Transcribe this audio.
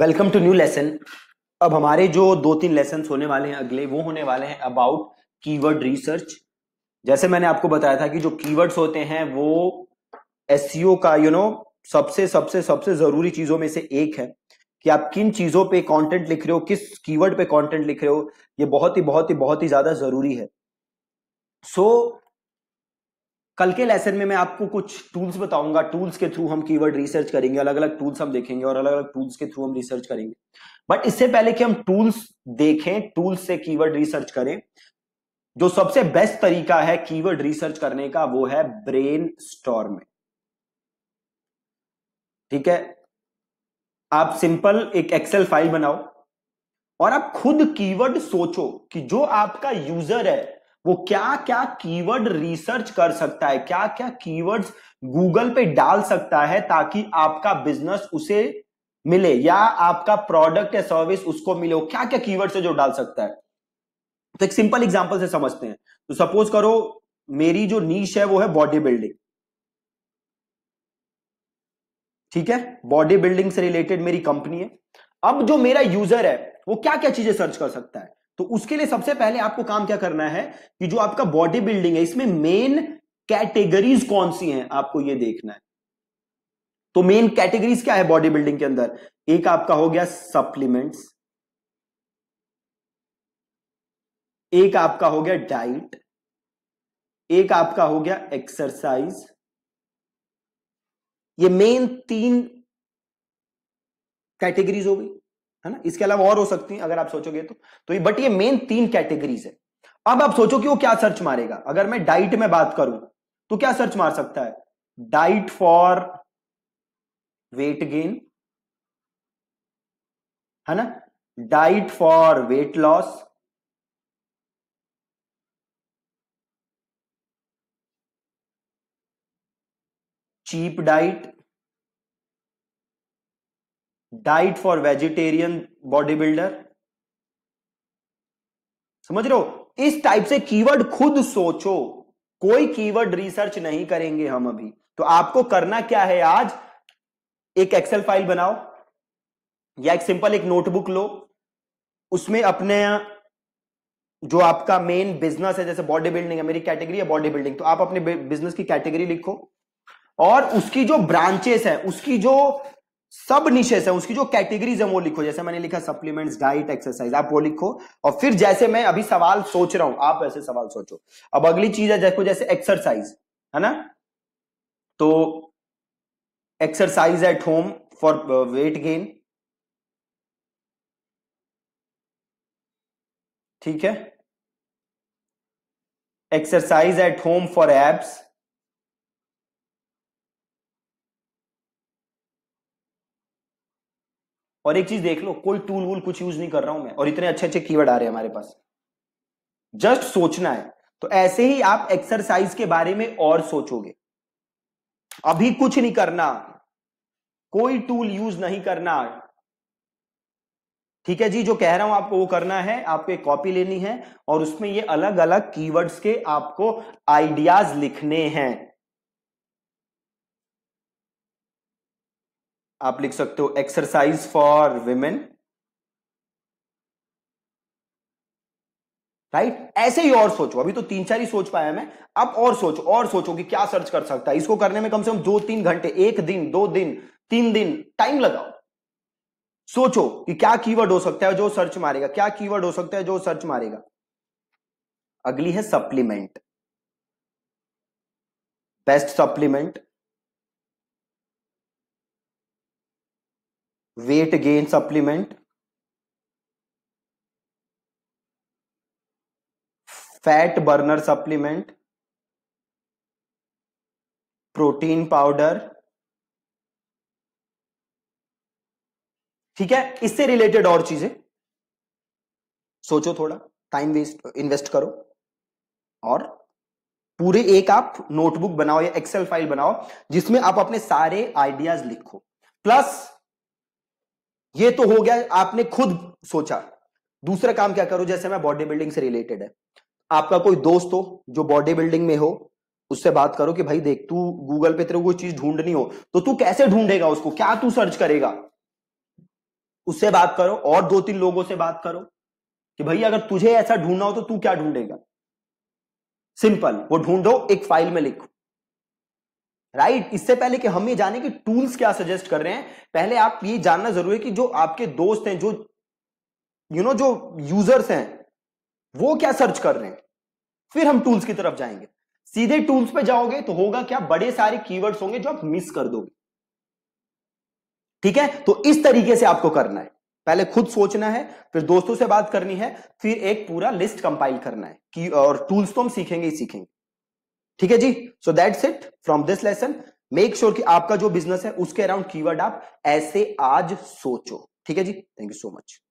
welcome to new lesson अब हमारे जो दो तीन लेसन होने वाले हैं अगले वो होने वाले हैं अबाउट कीवर्ड रिसर्च जैसे मैंने आपको बताया था कि जो कीवर्ड्स होते हैं वो एस e का यू नो सबसे सबसे सबसे जरूरी चीजों में से एक है कि आप किन चीजों पे कंटेंट लिख रहे हो किस कीवर्ड पे कंटेंट लिख रहे हो ये बहुत ही बहुत ही बहुत ही ज्यादा जरूरी है सो so, कल के लेसन में मैं आपको कुछ टूल्स बताऊंगा टूल्स के थ्रू हम कीवर्ड रिसर्च करेंगे अलग अलग टूल्स हम देखेंगे और अलग अलग टूल्स के थ्रू हम रिसर्च करेंगे बट इससे पहले कि हम टूल्स देखें टूल्स से कीवर्ड रिसर्च करें जो सबसे बेस्ट तरीका है कीवर्ड रिसर्च करने का वो है ब्रेन स्टॉर्मिंग ठीक है आप सिंपल एक एक्सेल फाइल बनाओ और आप खुद कीवर्ड सोचो कि जो आपका यूजर है वो क्या क्या कीवर्ड रिसर्च कर सकता है क्या क्या कीवर्ड्स गूगल पे डाल सकता है ताकि आपका बिजनेस उसे मिले या आपका प्रोडक्ट या सर्विस उसको मिले वो क्या क्या कीवर्ड से जो डाल सकता है तो एक सिंपल एग्जांपल से समझते हैं तो सपोज करो मेरी जो नीच है वो है बॉडी बिल्डिंग ठीक है बॉडी बिल्डिंग से रिलेटेड मेरी कंपनी है अब जो मेरा यूजर है वो क्या क्या चीजें सर्च कर सकता है तो उसके लिए सबसे पहले आपको काम क्या करना है कि जो आपका बॉडी बिल्डिंग है इसमें मेन कैटेगरीज कौन सी हैं आपको ये देखना है तो मेन कैटेगरीज क्या है बॉडी बिल्डिंग के अंदर एक आपका हो गया सप्लीमेंट्स एक आपका हो गया डाइट एक आपका हो गया एक्सरसाइज ये मेन तीन कैटेगरीज हो गई है ना इसके अलावा और हो सकती है अगर आप सोचोगे तो तो ये बट ये मेन तीन कैटेगरीज है अब आप सोचो कि वो क्या सर्च मारेगा अगर मैं डाइट में बात करूं तो क्या सर्च मार सकता है डाइट फॉर वेट गेन है ना diet for weight loss cheap diet diet for vegetarian body builder समझ रहे हो इस टाइप से कीवर्ड खुद सोचो कोई कीवर्ड रिसर्च नहीं करेंगे हम अभी तो आपको करना क्या है आज एक एक्सेल फाइल बनाओ या एक सिंपल एक नोटबुक लो उसमें अपने जो आपका मेन बिजनेस है जैसे बॉडी बिल्डिंग है मेरी कैटेगरी है बॉडी बिल्डिंग तो आप अपने बिजनेस की कैटेगरी लिखो और उसकी जो ब्रांचेस है उसकी जो सब निशेस है उसकी जो कैटेगरीज है वो लिखो जैसे मैंने लिखा सप्लीमेंट्स डाइट एक्सरसाइज आप वो लिखो और फिर जैसे मैं अभी सवाल सोच रहा हूं आप ऐसे सवाल सोचो अब अगली चीज है देखो जैसे एक्सरसाइज है ना तो exercise at home for weight gain ठीक है exercise at home for abs और एक चीज देख लो कोई टूल वूल कुछ यूज नहीं कर रहा हूं मैं और इतने अच्छे अच्छे कीवर्ड आ रहे हैं हमारे पास जस्ट सोचना है तो ऐसे ही आप एक्सरसाइज के बारे में और सोचोगे अभी कुछ नहीं करना कोई टूल यूज नहीं करना ठीक है जी जो कह रहा हूं आपको वो करना है आपको एक कॉपी लेनी है और उसमें ये अलग अलग कीवर्ड्स के आपको आइडियाज लिखने हैं आप लिख सकते हो एक्सरसाइज फॉर विमेन राइट ऐसे ही और सोचो अभी तो तीन चार ही सोच पाया मैं अब और सोचो और सोचो कि क्या सर्च कर सकता है इसको करने में कम से कम दो तीन घंटे एक दिन दो दिन तीन दिन टाइम लगाओ सोचो कि क्या कीवर्ड हो सकता है जो सर्च मारेगा क्या कीवर्ड हो सकता है जो सर्च मारेगा अगली है supplement best supplement weight gain supplement fat burner supplement protein powder ठीक है इससे रिलेटेड और चीजें सोचो थोड़ा टाइम वेस्ट इन्वेस्ट करो और पूरे एक आप नोटबुक बनाओ या एक्सेल फाइल बनाओ जिसमें आप अपने सारे आइडियाज लिखो प्लस ये तो हो गया आपने खुद सोचा दूसरा काम क्या करो जैसे मैं बॉडी बिल्डिंग से रिलेटेड है आपका कोई दोस्त हो जो बॉडी बिल्डिंग में हो उससे बात करो कि भाई देख तू गूगल पे तेरे को कोई चीज ढूंढनी हो तो तू कैसे ढूंढेगा उसको क्या तू सर्च करेगा उससे बात करो और दो तीन लोगों से बात करो कि भाई अगर तुझे ऐसा ढूंढना हो तो तू क्या ढूंढेगा सिंपल वो ढूंढो एक फाइल में लिखो राइट इससे पहले कि हम ये जाने कि टूल्स क्या सजेस्ट कर रहे हैं पहले आप ये जानना जरूरी है कि जो आपके दोस्त हैं जो यू you नो know, जो यूजर्स हैं वो क्या सर्च कर रहे हैं फिर हम टूल्स की तरफ जाएंगे सीधे टूल्स पे जाओगे तो होगा क्या बड़े सारे कीवर्ड्स होंगे जो आप मिस कर दोगे ठीक है तो इस तरीके से आपको करना है पहले खुद सोचना है फिर दोस्तों से बात करनी है फिर एक पूरा लिस्ट कंपाइल करना है कि और टूल्स तो हम सीखेंगे ही सीखेंगे ठीक है जी so that's it from this lesson make sure कि आपका जो बिजनेस है उसके अराउंड कीवर्ड आप ऐसे आज सोचो ठीक है जी थैंक यू सो मच